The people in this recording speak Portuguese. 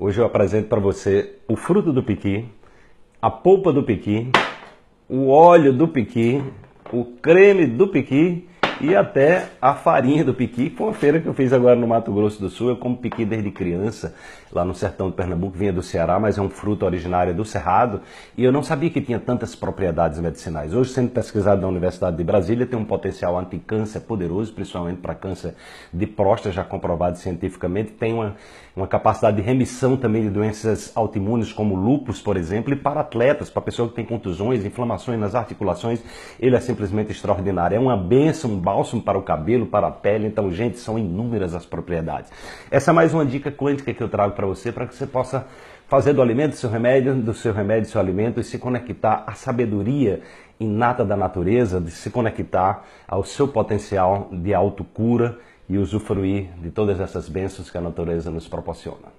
Hoje eu apresento para você o fruto do piqui, a polpa do piqui, o óleo do piqui, o creme do piqui e até a farinha do piqui, que foi uma feira que eu fiz agora no Mato Grosso do Sul. Eu como piqui desde criança, lá no sertão de Pernambuco, vinha do Ceará, mas é um fruto originário do Cerrado, e eu não sabia que tinha tantas propriedades medicinais. Hoje, sendo pesquisado na Universidade de Brasília, tem um potencial anticâncer poderoso, principalmente para câncer de próstata, já comprovado cientificamente, tem uma, uma capacidade de remissão também de doenças autoimunes, como lúpus, por exemplo, e para atletas, para pessoa que tem contusões, inflamações nas articulações, ele é simplesmente extraordinário. É uma bênção bálsamo para o cabelo, para a pele. Então, gente, são inúmeras as propriedades. Essa é mais uma dica quântica que eu trago para você, para que você possa fazer do alimento seu remédio, do seu remédio seu alimento e se conectar à sabedoria inata da natureza, de se conectar ao seu potencial de autocura e usufruir de todas essas bênçãos que a natureza nos proporciona.